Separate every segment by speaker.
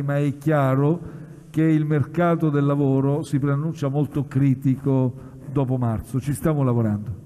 Speaker 1: ma è chiaro che il mercato del lavoro si preannuncia molto critico dopo marzo. Ci stiamo lavorando.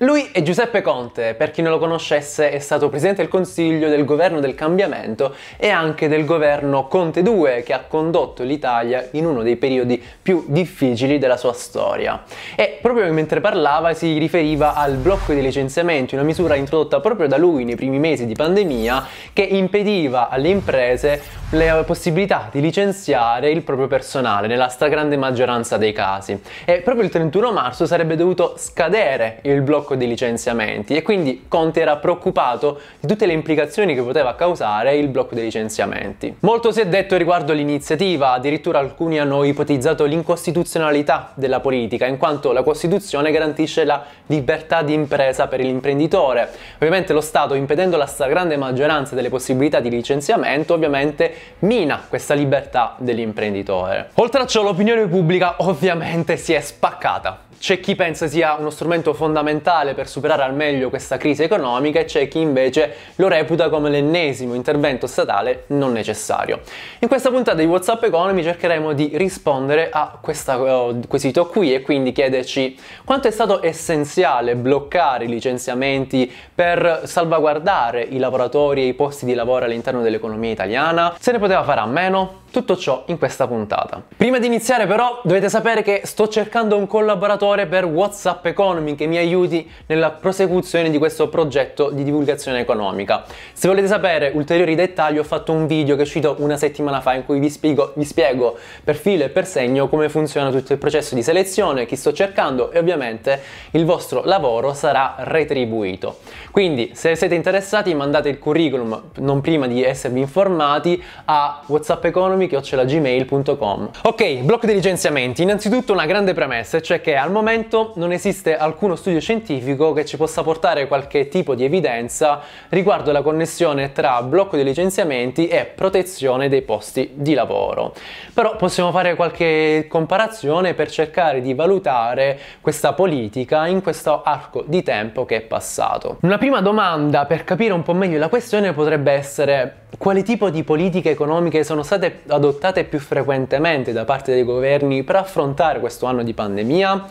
Speaker 1: Lui è Giuseppe Conte, per chi non lo conoscesse è stato presidente del Consiglio del governo del cambiamento e anche del governo Conte 2 che ha condotto l'Italia in uno dei periodi più difficili della sua storia. E proprio mentre parlava si riferiva al blocco dei licenziamenti, una misura introdotta proprio da lui nei primi mesi di pandemia che impediva alle imprese la possibilità di licenziare il proprio personale nella stragrande maggioranza dei casi. E proprio il 31 marzo sarebbe dovuto scadere il blocco blocco dei licenziamenti e quindi Conte era preoccupato di tutte le implicazioni che poteva causare il blocco dei licenziamenti. Molto si è detto riguardo l'iniziativa, addirittura alcuni hanno ipotizzato l'incostituzionalità della politica, in quanto la Costituzione garantisce la libertà di impresa per l'imprenditore. Ovviamente lo Stato, impedendo la stragrande maggioranza delle possibilità di licenziamento, ovviamente mina questa libertà dell'imprenditore. Oltre a ciò l'opinione pubblica ovviamente si è spaccata. C'è chi pensa sia uno strumento fondamentale fondamentale per superare al meglio questa crisi economica e c'è chi invece lo reputa come l'ennesimo intervento statale non necessario. In questa puntata di WhatsApp Economy cercheremo di rispondere a questo eh, quesito qui e quindi chiederci quanto è stato essenziale bloccare i licenziamenti per salvaguardare i lavoratori e i posti di lavoro all'interno dell'economia italiana, se ne poteva fare a meno? Tutto ciò in questa puntata. Prima di iniziare però dovete sapere che sto cercando un collaboratore per WhatsApp Economy che mi aiuti nella prosecuzione di questo progetto di divulgazione economica. Se volete sapere ulteriori dettagli ho fatto un video che è uscito una settimana fa in cui vi spiego, vi spiego per filo e per segno come funziona tutto il processo di selezione, chi sto cercando e ovviamente il vostro lavoro sarà retribuito. Quindi se siete interessati mandate il curriculum non prima di esservi informati a WhatsApp Economy chiocciolagmail.com. Ok, blocco dei licenziamenti. Innanzitutto una grande premessa, cioè che al momento non esiste alcuno studio scientifico che ci possa portare qualche tipo di evidenza riguardo la connessione tra blocco dei licenziamenti e protezione dei posti di lavoro. Però possiamo fare qualche comparazione per cercare di valutare questa politica in questo arco di tempo che è passato. Una prima domanda per capire un po' meglio la questione potrebbe essere quale tipo di politiche economiche sono state adottate più frequentemente da parte dei governi per affrontare questo anno di pandemia?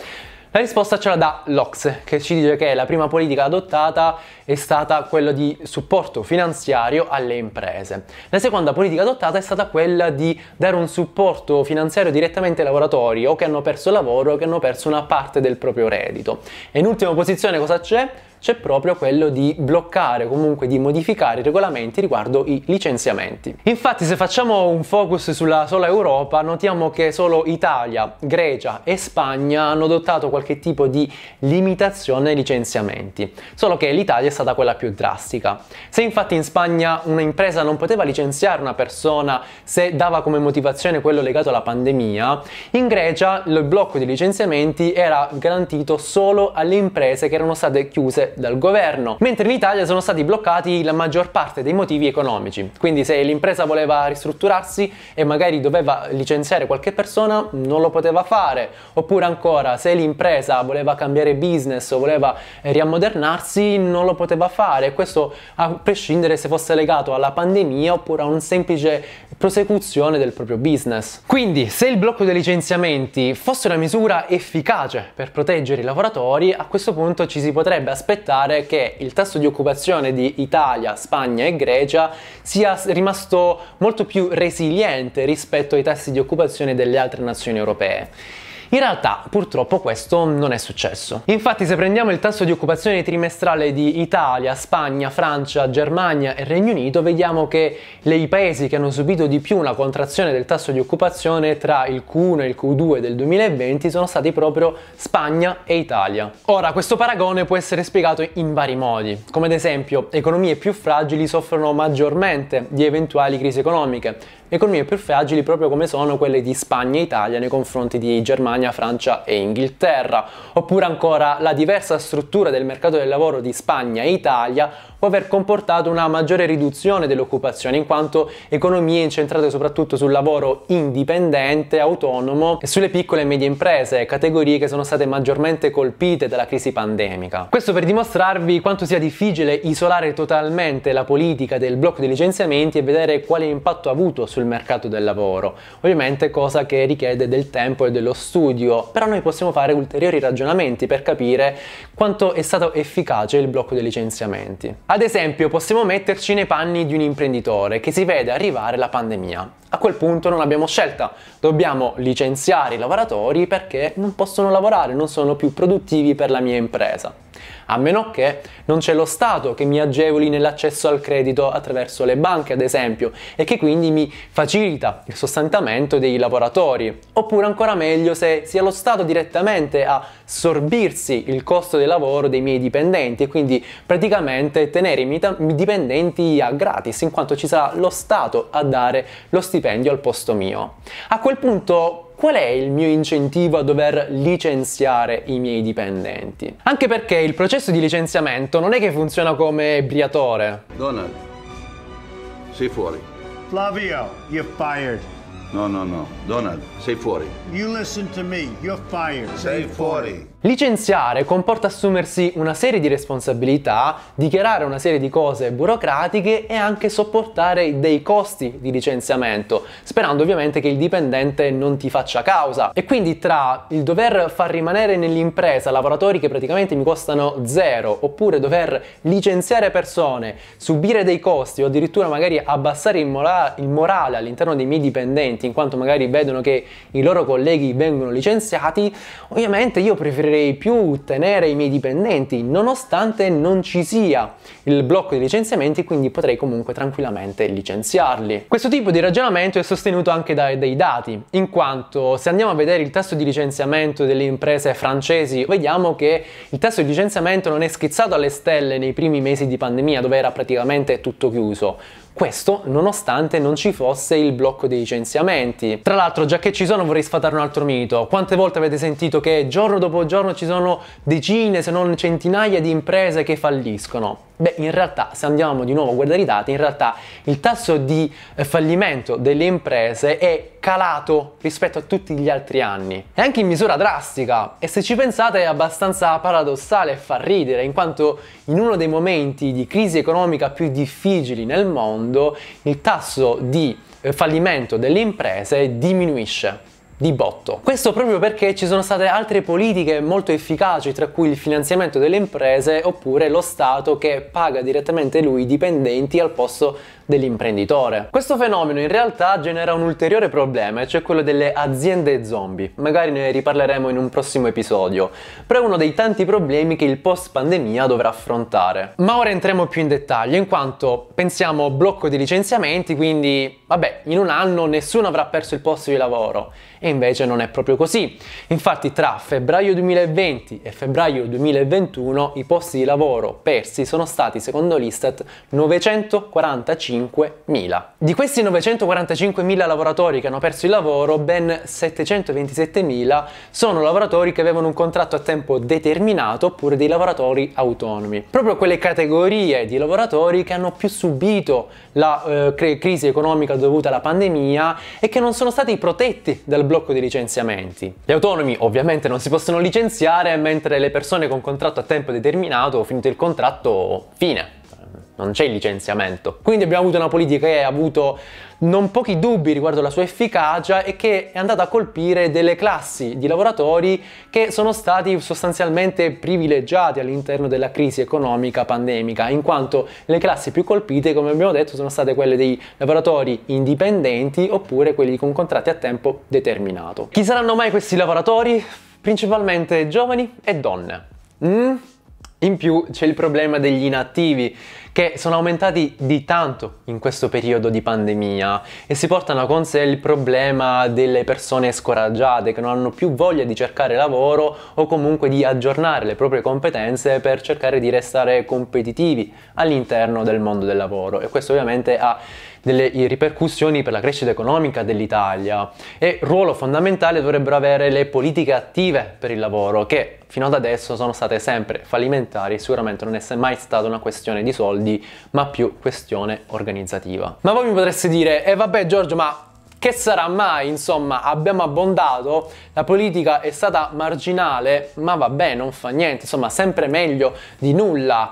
Speaker 1: La risposta ce la dà l'Ox, che ci dice che la prima politica adottata è stata quella di supporto finanziario alle imprese. La seconda politica adottata è stata quella di dare un supporto finanziario direttamente ai lavoratori o che hanno perso lavoro o che hanno perso una parte del proprio reddito. E in ultima posizione cosa c'è? c'è proprio quello di bloccare, comunque di modificare i regolamenti riguardo i licenziamenti. Infatti se facciamo un focus sulla sola Europa, notiamo che solo Italia, Grecia e Spagna hanno adottato qualche tipo di limitazione ai licenziamenti, solo che l'Italia è stata quella più drastica. Se infatti in Spagna un'impresa non poteva licenziare una persona se dava come motivazione quello legato alla pandemia, in Grecia il blocco dei licenziamenti era garantito solo alle imprese che erano state chiuse dal governo, mentre in Italia sono stati bloccati la maggior parte dei motivi economici. Quindi se l'impresa voleva ristrutturarsi e magari doveva licenziare qualche persona, non lo poteva fare. Oppure ancora, se l'impresa voleva cambiare business o voleva eh, riammodernarsi, non lo poteva fare. Questo a prescindere se fosse legato alla pandemia oppure a un semplice prosecuzione del proprio business. Quindi, se il blocco dei licenziamenti fosse una misura efficace per proteggere i lavoratori, a questo punto ci si potrebbe aspettare aspettare che il tasso di occupazione di Italia, Spagna e Grecia sia rimasto molto più resiliente rispetto ai tassi di occupazione delle altre nazioni europee. In realtà purtroppo questo non è successo. Infatti se prendiamo il tasso di occupazione trimestrale di Italia, Spagna, Francia, Germania e Regno Unito, vediamo che i paesi che hanno subito di più una contrazione del tasso di occupazione tra il Q1 e il Q2 del 2020 sono stati proprio Spagna e Italia. Ora, questo paragone può essere spiegato in vari modi, come ad esempio economie più fragili soffrono maggiormente di eventuali crisi economiche, economie più fragili proprio come sono quelle di Spagna e Italia nei confronti di Germania Germania, Francia e Inghilterra, oppure ancora la diversa struttura del mercato del lavoro di Spagna e Italia può aver comportato una maggiore riduzione dell'occupazione in quanto economie incentrate soprattutto sul lavoro indipendente, autonomo e sulle piccole e medie imprese, categorie che sono state maggiormente colpite dalla crisi pandemica. Questo per dimostrarvi quanto sia difficile isolare totalmente la politica del blocco dei licenziamenti e vedere quale impatto ha avuto sul mercato del lavoro, ovviamente cosa che richiede del tempo e dello studio, però noi possiamo fare ulteriori ragionamenti per capire quanto è stato efficace il blocco dei licenziamenti. Ad esempio possiamo metterci nei panni di un imprenditore che si vede arrivare la pandemia a quel punto non abbiamo scelta, dobbiamo licenziare i lavoratori perché non possono lavorare, non sono più produttivi per la mia impresa. A meno che non c'è lo Stato che mi agevoli nell'accesso al credito attraverso le banche, ad esempio, e che quindi mi facilita il sostentamento dei lavoratori. Oppure ancora meglio se sia lo Stato direttamente a sorbirsi il costo del lavoro dei miei dipendenti e quindi praticamente tenere i miei dipendenti a gratis, in quanto ci sarà lo Stato a dare lo stipendio stipendio al posto mio. A quel punto qual è il mio incentivo a dover licenziare i miei dipendenti? Anche perché il processo di licenziamento non è che funziona come briatore. Donald, sei fuori. Flavio, you're fired. No, no, no. Donald, sei fuori. You listen to me, you're fired. Sei, sei fuori. fuori. Licenziare comporta assumersi una serie di responsabilità, dichiarare una serie di cose burocratiche e anche sopportare dei costi di licenziamento, sperando ovviamente che il dipendente non ti faccia causa. E quindi tra il dover far rimanere nell'impresa lavoratori che praticamente mi costano zero, oppure dover licenziare persone, subire dei costi o addirittura magari abbassare il, mora il morale all'interno dei miei dipendenti, in quanto magari vedono che i loro colleghi vengono licenziati, ovviamente io preferirei potrei più tenere i miei dipendenti nonostante non ci sia il blocco di licenziamenti quindi potrei comunque tranquillamente licenziarli. Questo tipo di ragionamento è sostenuto anche da dei dati in quanto se andiamo a vedere il tasso di licenziamento delle imprese francesi vediamo che il tasso di licenziamento non è schizzato alle stelle nei primi mesi di pandemia dove era praticamente tutto chiuso questo nonostante non ci fosse il blocco dei licenziamenti. Tra l'altro, già che ci sono, vorrei sfatare un altro mito. Quante volte avete sentito che giorno dopo giorno ci sono decine, se non centinaia di imprese che falliscono? Beh, in realtà, se andiamo di nuovo a guardare i dati, in realtà il tasso di eh, fallimento delle imprese è calato rispetto a tutti gli altri anni. E anche in misura drastica. E se ci pensate è abbastanza paradossale e fa ridere, in quanto in uno dei momenti di crisi economica più difficili nel mondo, quando il tasso di eh, fallimento delle imprese diminuisce di botto. Questo proprio perché ci sono state altre politiche molto efficaci, tra cui il finanziamento delle imprese oppure lo Stato che paga direttamente lui i dipendenti al posto dell'imprenditore. Questo fenomeno in realtà genera un ulteriore problema, cioè quello delle aziende zombie. Magari ne riparleremo in un prossimo episodio, però è uno dei tanti problemi che il post pandemia dovrà affrontare. Ma ora entriamo più in dettaglio, in quanto pensiamo blocco di licenziamenti, quindi vabbè, in un anno nessuno avrà perso il posto di lavoro e invece non è proprio così. Infatti tra febbraio 2020 e febbraio 2021 i posti di lavoro persi sono stati secondo l'Istat 945.000. Di questi 945.000 lavoratori che hanno perso il lavoro, ben 727.000 sono lavoratori che avevano un contratto a tempo determinato oppure dei lavoratori autonomi. Proprio quelle categorie di lavoratori che hanno più subito la eh, crisi economica dovuta alla pandemia e che non sono stati protetti dal blocco blocco di licenziamenti. Gli autonomi ovviamente non si possono licenziare, mentre le persone con contratto a tempo determinato, finito il contratto, fine non c'è il licenziamento. Quindi abbiamo avuto una politica che ha avuto non pochi dubbi riguardo alla sua efficacia e che è andata a colpire delle classi di lavoratori che sono stati sostanzialmente privilegiati all'interno della crisi economica pandemica, in quanto le classi più colpite, come abbiamo detto, sono state quelle dei lavoratori indipendenti oppure quelli con contratti a tempo determinato. Chi saranno mai questi lavoratori? Principalmente giovani e donne. Mm? In più c'è il problema degli inattivi che sono aumentati di tanto in questo periodo di pandemia e si portano con sé il problema delle persone scoraggiate che non hanno più voglia di cercare lavoro o comunque di aggiornare le proprie competenze per cercare di restare competitivi all'interno del mondo del lavoro e questo ovviamente ha delle ripercussioni per la crescita economica dell'Italia e ruolo fondamentale dovrebbero avere le politiche attive per il lavoro che fino ad adesso sono state sempre fallimentari, sicuramente non è mai stata una questione di soldi ma più questione organizzativa. Ma voi mi potreste dire, e eh vabbè Giorgio ma che sarà mai, insomma, abbiamo abbondato, la politica è stata marginale, ma vabbè, non fa niente, insomma, sempre meglio di nulla.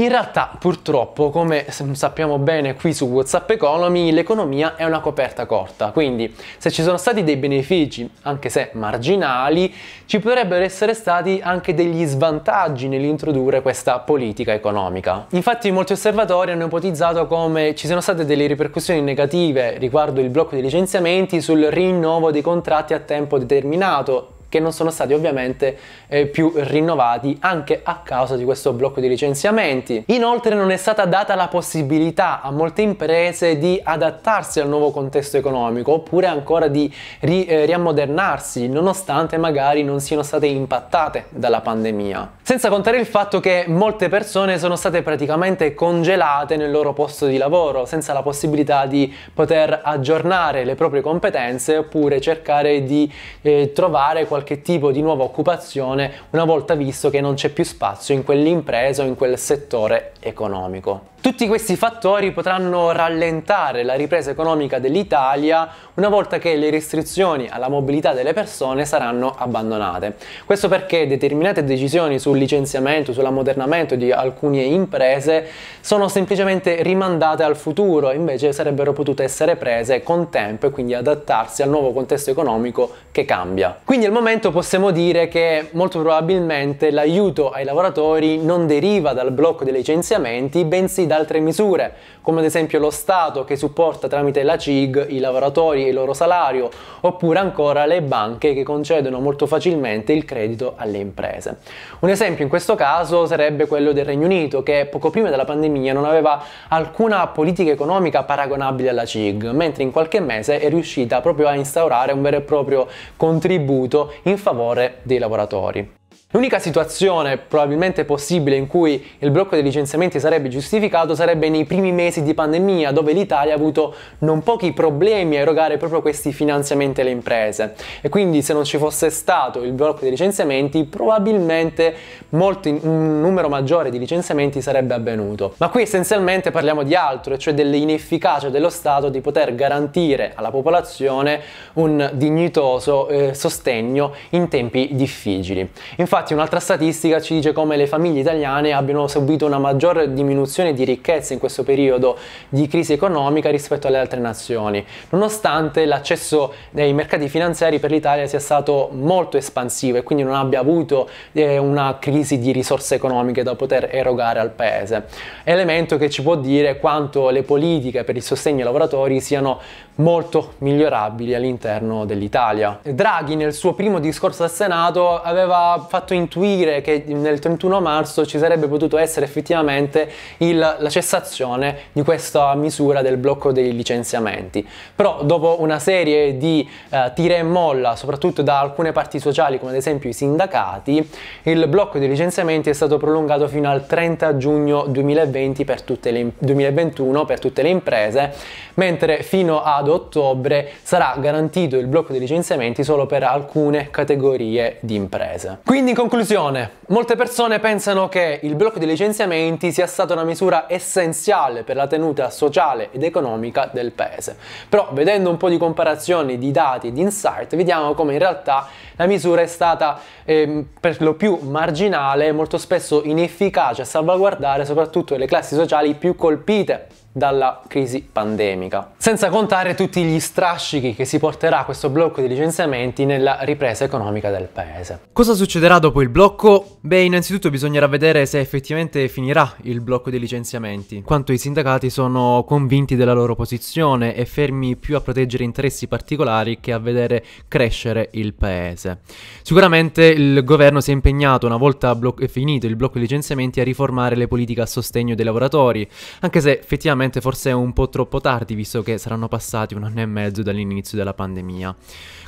Speaker 1: In realtà, purtroppo, come sappiamo bene qui su WhatsApp Economy, l'economia è una coperta corta, quindi se ci sono stati dei benefici, anche se marginali, ci potrebbero essere stati anche degli svantaggi nell'introdurre questa politica economica. Infatti molti osservatori hanno ipotizzato come ci siano state delle ripercussioni negative riguardo il blocco dei licenziamenti sul rinnovo dei contratti a tempo determinato che non sono stati ovviamente eh, più rinnovati anche a causa di questo blocco di licenziamenti. Inoltre non è stata data la possibilità a molte imprese di adattarsi al nuovo contesto economico oppure ancora di ri, eh, riammodernarsi nonostante magari non siano state impattate dalla pandemia. Senza contare il fatto che molte persone sono state praticamente congelate nel loro posto di lavoro senza la possibilità di poter aggiornare le proprie competenze oppure cercare di eh, trovare qualcosa qualche tipo di nuova occupazione una volta visto che non c'è più spazio in quell'impresa o in quel settore economico. Tutti questi fattori potranno rallentare la ripresa economica dell'Italia una volta che le restrizioni alla mobilità delle persone saranno abbandonate. Questo perché determinate decisioni sul licenziamento, sull'ammodernamento di alcune imprese sono semplicemente rimandate al futuro, invece sarebbero potute essere prese con tempo e quindi adattarsi al nuovo contesto economico che cambia. Quindi è il momento momento possiamo dire che molto probabilmente l'aiuto ai lavoratori non deriva dal blocco dei licenziamenti, bensì da altre misure, come ad esempio lo Stato che supporta tramite la CIG i lavoratori e il loro salario, oppure ancora le banche che concedono molto facilmente il credito alle imprese. Un esempio in questo caso sarebbe quello del Regno Unito, che poco prima della pandemia non aveva alcuna politica economica paragonabile alla CIG, mentre in qualche mese è riuscita proprio a instaurare un vero e proprio contributo in favore dei lavoratori. L'unica situazione probabilmente possibile in cui il blocco dei licenziamenti sarebbe giustificato sarebbe nei primi mesi di pandemia, dove l'Italia ha avuto non pochi problemi a erogare proprio questi finanziamenti alle imprese. E quindi se non ci fosse stato il blocco dei licenziamenti, probabilmente molto, un numero maggiore di licenziamenti sarebbe avvenuto. Ma qui essenzialmente parliamo di altro, cioè dell'inefficacia dello Stato di poter garantire alla popolazione un dignitoso eh, sostegno in tempi difficili. Infatti, Infatti un'altra statistica ci dice come le famiglie italiane abbiano subito una maggior diminuzione di ricchezza in questo periodo di crisi economica rispetto alle altre nazioni, nonostante l'accesso ai mercati finanziari per l'Italia sia stato molto espansivo e quindi non abbia avuto eh, una crisi di risorse economiche da poter erogare al paese. Elemento che ci può dire quanto le politiche per il sostegno ai lavoratori siano molto migliorabili all'interno dell'Italia. Draghi nel suo primo discorso al Senato aveva fatto fatto intuire che nel 31 marzo ci sarebbe potuto essere effettivamente il, la cessazione di questa misura del blocco dei licenziamenti. Però dopo una serie di eh, tira e molla, soprattutto da alcune parti sociali come ad esempio i sindacati, il blocco dei licenziamenti è stato prolungato fino al 30 giugno 2020 per tutte le, 2021 per tutte le imprese, mentre fino ad ottobre sarà garantito il blocco dei licenziamenti solo per alcune categorie di imprese. Quindi conclusione, molte persone pensano che il blocco dei licenziamenti sia stata una misura essenziale per la tenuta sociale ed economica del paese, però vedendo un po' di comparazioni di dati e di insight vediamo come in realtà la misura è stata ehm, per lo più marginale, e molto spesso inefficace a salvaguardare soprattutto le classi sociali più colpite dalla crisi pandemica. Senza contare tutti gli strascichi che si porterà questo blocco di licenziamenti nella ripresa economica del paese. Cosa succederà dopo il blocco? Beh, innanzitutto bisognerà vedere se effettivamente finirà il blocco dei licenziamenti, quanto i sindacati sono convinti della loro posizione e fermi più a proteggere interessi particolari che a vedere crescere il paese precise. Sicuramente il governo si è impegnato, una volta blo- finito il blocco dei licenziamenti, a riformare le politiche a sostegno dei lavoratori, anche se effettivamente forse è un po' troppo tardi, visto che saranno passati un anno e mezzo dall'inizio della pandemia.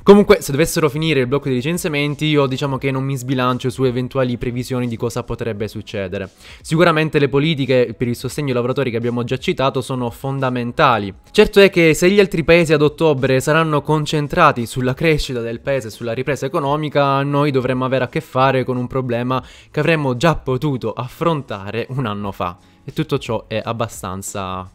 Speaker 1: Comunque, se dovessero finire il blocco dei licenziamenti, io diciamo che non mi sbilancio su eventuali previsioni di cosa potrebbe succedere. Sicuramente le politiche per il sostegno ai lavoratori che abbiamo già citato sono fondamentali. Certo è che se gli altri paesi ad ottobre saranno concentrati sulla crescita del paese e sulla ripresa economica, economica noi dovremmo avere a che fare con un problema che avremmo già potuto affrontare un anno fa. E tutto ciò è abbastanza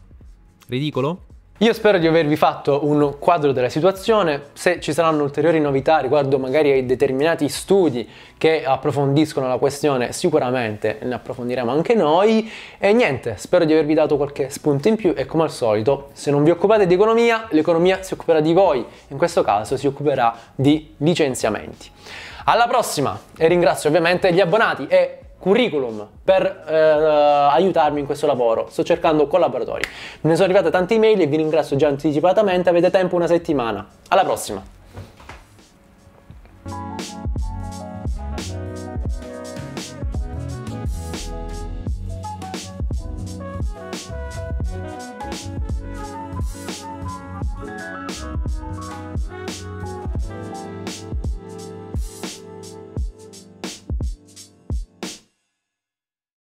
Speaker 1: ridicolo? Io spero di avervi fatto un quadro della situazione, se ci saranno ulteriori novità riguardo magari ai determinati studi che approfondiscono la questione sicuramente ne approfondiremo anche noi e niente, spero di avervi dato qualche spunto in più e come al solito se non vi occupate di economia, l'economia si occuperà di voi, in questo caso si occuperà di licenziamenti. Alla prossima e ringrazio ovviamente gli abbonati e curriculum per eh, aiutarmi in questo lavoro. Sto cercando collaboratori. Me ne sono arrivate tante email e vi ringrazio già anticipatamente. Avete tempo una settimana. Alla prossima!